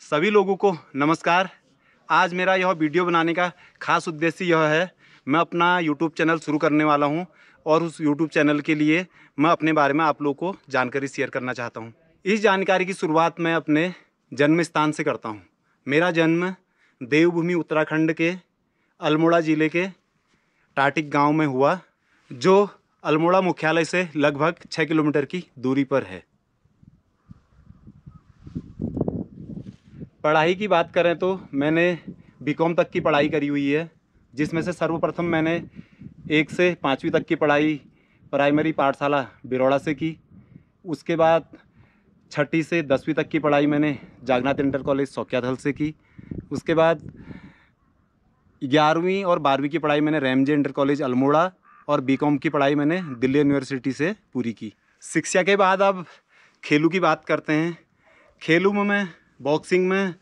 सभी लोगों को नमस्कार आज मेरा यह वीडियो बनाने का खास उद्देश्य यह है मैं अपना यूट्यूब चैनल शुरू करने वाला हूं और उस यूट्यूब चैनल के लिए मैं अपने बारे में आप लोगों को जानकारी शेयर करना चाहता हूं इस जानकारी की शुरुआत मैं अपने जन्म स्थान से करता हूं मेरा जन्म देवभूमि उत्तराखंड के अल्मोड़ा ज़िले के टाटिक गांव में हुआ जो अल्मोड़ा मुख्यालय से लगभग छः किलोमीटर की दूरी पर है पढ़ाई की बात करें तो मैंने बीकॉम तक की पढ़ाई करी हुई है जिसमें से सर्वप्रथम मैंने एक से पाँचवीं तक की पढ़ाई प्राइमरी पाठशाला बिरोड़ा से की उसके बाद छठी से दसवीं तक की पढ़ाई मैंने जागनाथ इंटर कॉलेज सौकियाथल से की उसके बाद ग्यारहवीं और बारहवीं की पढ़ाई मैंने रैमजे इंटर कॉलेज अल्मोड़ा और बीकॉम की पढ़ाई मैंने दिल्ली यूनिवर्सिटी से पूरी की शिक्षा के बाद अब खेलों की बात करते हैं खेलों में मैं बॉक्सिंग में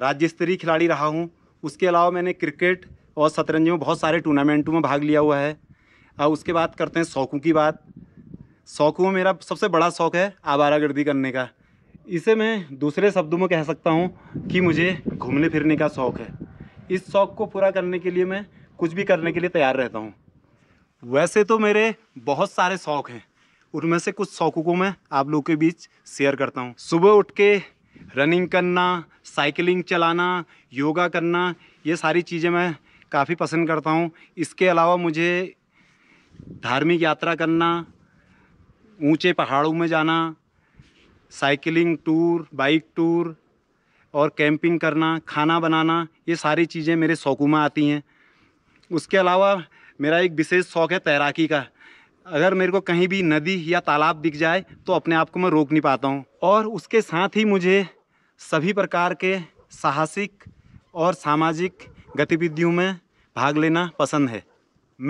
राज्य स्तरीय खिलाड़ी रहा हूँ उसके अलावा मैंने क्रिकेट और शतरंज में बहुत सारे टूर्नामेंटों में भाग लिया हुआ है और उसके बाद करते हैं शौक़ों की बात शौक़ों में मेरा सबसे बड़ा शौक़ है आवारागर्दी करने का इसे मैं दूसरे शब्दों में कह सकता हूँ कि मुझे घूमने फिरने का शौक़ है इस शौक़ को पूरा करने के लिए मैं कुछ भी करने के लिए तैयार रहता हूँ वैसे तो मेरे बहुत सारे शौक़ हैं उनमें से कुछ शौक़ों को मैं आप लोगों के बीच शेयर करता हूँ सुबह उठ के रनिंग करना साइकिलिंग चलाना योगा करना ये सारी चीज़ें मैं काफ़ी पसंद करता हूँ इसके अलावा मुझे धार्मिक यात्रा करना ऊंचे पहाड़ों में जाना साइकिलिंग टूर बाइक टूर और कैंपिंग करना खाना बनाना ये सारी चीज़ें मेरे शौक़ों में आती हैं उसके अलावा मेरा एक विशेष शौक़ है तैराकी का अगर मेरे को कहीं भी नदी या तालाब दिख जाए तो अपने आप को मैं रोक नहीं पाता हूँ और उसके साथ ही मुझे सभी प्रकार के साहसिक और सामाजिक गतिविधियों में भाग लेना पसंद है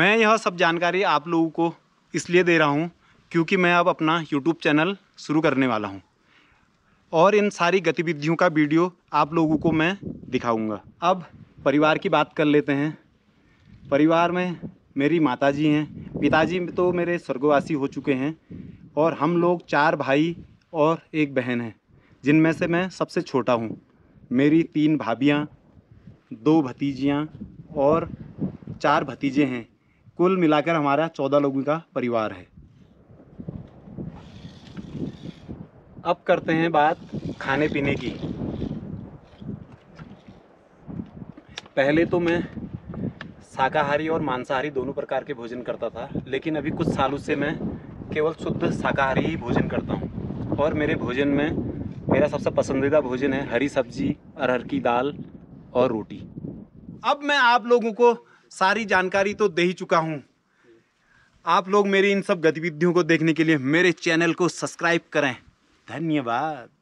मैं यह सब जानकारी आप लोगों को इसलिए दे रहा हूँ क्योंकि मैं अब अपना यूट्यूब चैनल शुरू करने वाला हूँ और इन सारी गतिविधियों का वीडियो आप लोगों को मैं दिखाऊंगा अब परिवार की बात कर लेते हैं परिवार में मेरी माताजी हैं पिताजी तो मेरे स्वर्गवासी हो चुके हैं और हम लोग चार भाई और एक बहन हैं जिनमें से मैं सबसे छोटा हूँ मेरी तीन भाभियाँ दो भतीजियाँ और चार भतीजे हैं कुल मिलाकर हमारा चौदह लोगों का परिवार है अब करते हैं बात खाने पीने की पहले तो मैं शाकाहारी और मांसाहारी दोनों प्रकार के भोजन करता था लेकिन अभी कुछ सालों से मैं केवल शुद्ध शाकाहारी ही भोजन करता हूँ और मेरे भोजन में मेरा सबसे पसंदीदा भोजन है हरी सब्जी अरहर की दाल और रोटी अब मैं आप लोगों को सारी जानकारी तो दे ही चुका हूँ आप लोग मेरी इन सब गतिविधियों को देखने के लिए मेरे चैनल को सब्सक्राइब करें धन्यवाद